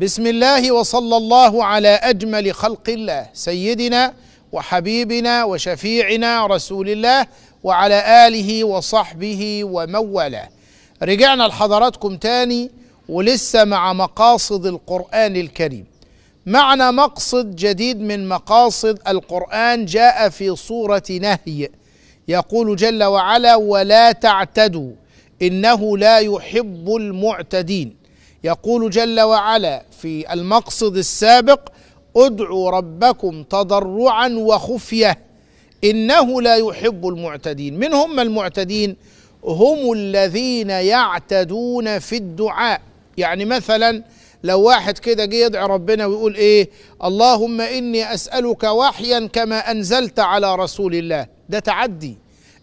بسم الله وصلى الله على اجمل خلق الله سيدنا وحبيبنا وشفيعنا رسول الله وعلى اله وصحبه ومن والاه رجعنا لحضراتكم تاني ولسه مع مقاصد القران الكريم معنى مقصد جديد من مقاصد القران جاء في صوره نهي يقول جل وعلا ولا تعتدوا انه لا يحب المعتدين يقول جل وعلا في المقصد السابق ادعوا ربكم تضرعا وخفيه انه لا يحب المعتدين من هم المعتدين هم الذين يعتدون في الدعاء يعني مثلا لو واحد كده جه يدعي ربنا ويقول ايه اللهم اني اسالك وحيا كما انزلت على رسول الله ده تعدي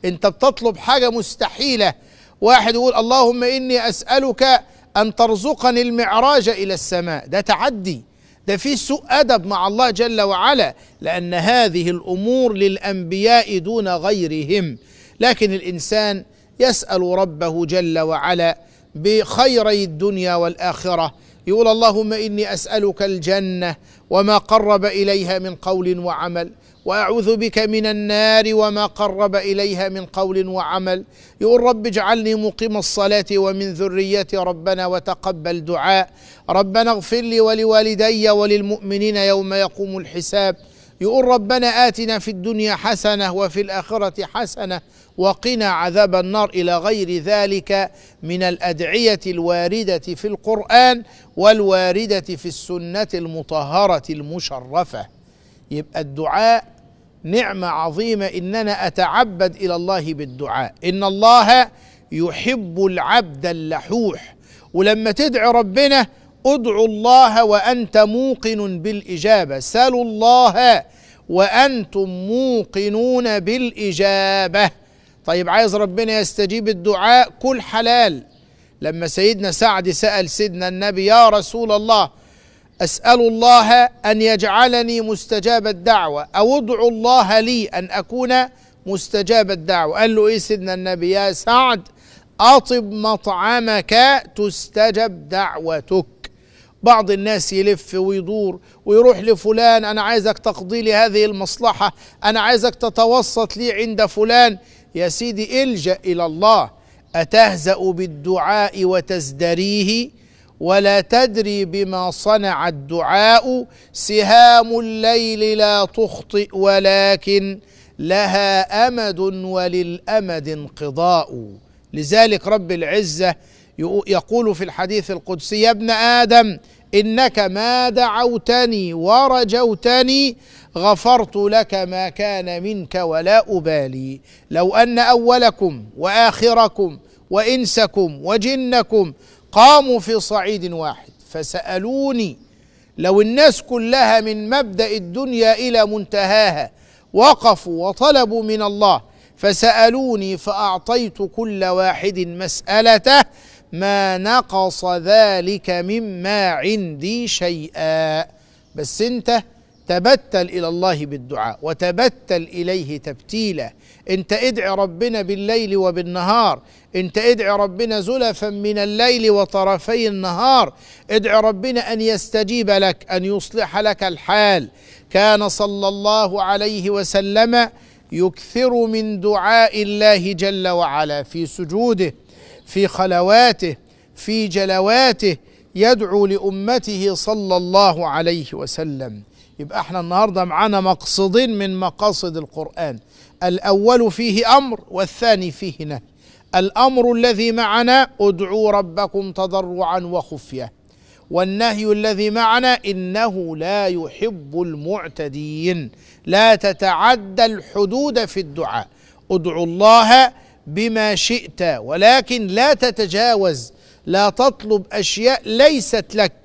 انت بتطلب حاجه مستحيله واحد يقول اللهم اني اسالك أن ترزقني المعراج إلى السماء ده تعدي ده في سوء أدب مع الله جل وعلا لأن هذه الأمور للأنبياء دون غيرهم لكن الإنسان يسأل ربه جل وعلا بخيري الدنيا والآخرة يقول اللهم إني أسألك الجنة وما قرب إليها من قول وعمل وأعوذ بك من النار وما قرب إليها من قول وعمل يقول رب اجعلني مقيم الصلاة ومن ذريتي ربنا وتقبل دعاء ربنا اغفر لي ولوالدي وللمؤمنين يوم يقوم الحساب يقول ربنا آتنا في الدنيا حسنة وفي الآخرة حسنة وقنا عذاب النار إلى غير ذلك من الأدعية الواردة في القرآن والواردة في السنة المطهرة المشرفة يبقى الدعاء نعمة عظيمة إننا أتعبد إلى الله بالدعاء إن الله يحب العبد اللحوح ولما تدعي ربنا ادعوا الله وأنت موقن بالإجابة سالوا الله وأنتم موقنون بالإجابة طيب عايز ربنا يستجيب الدعاء كل حلال لما سيدنا سعد سأل سيدنا النبي يا رسول الله أسأل الله أن يجعلني مستجاب الدعوة أو ادعو الله لي أن أكون مستجاب الدعوة قال له إيه سيدنا النبي يا سعد أطب مطعمك تستجب دعوتك بعض الناس يلف ويدور ويروح لفلان أنا عايزك تقضي لي هذه المصلحة أنا عايزك تتوسط لي عند فلان يا سيدي الجأ إلى الله أتهزأ بالدعاء وتزدريه ولا تدري بما صنع الدعاء سهام الليل لا تخطئ ولكن لها امد وللامد انقضاء لذلك رب العزه يقول في الحديث القدسي يا ابن آدم إنك ما دعوتني ورجوتني غفرت لك ما كان منك ولا أبالي لو أن أولكم وآخركم وإنسكم وجنكم قاموا في صعيد واحد فسألوني لو الناس كلها من مبدأ الدنيا إلى منتهاها وقفوا وطلبوا من الله فسألوني فأعطيت كل واحد مسألته ما نقص ذلك مما عندي شيئا بس انت تبتل الى الله بالدعاء وتبتل اليه تبتيلا انت ادعي ربنا بالليل وبالنهار انت ادعي ربنا زلفا من الليل وطرفي النهار ادعي ربنا ان يستجيب لك ان يصلح لك الحال كان صلى الله عليه وسلم يكثر من دعاء الله جل وعلا في سجوده في خلواته في جلواته يدعو لأمته صلى الله عليه وسلم يبقى احنا النهارده معانا مقصدين من مقاصد القرآن الأول فيه أمر والثاني فيه نهي الأمر الذي معنا ادعوا ربكم تضرعا وخفية والنهي الذي معنا إنه لا يحب المعتدين لا تتعدى الحدود في الدعاء ادعوا الله بما شئت ولكن لا تتجاوز لا تطلب اشياء ليست لك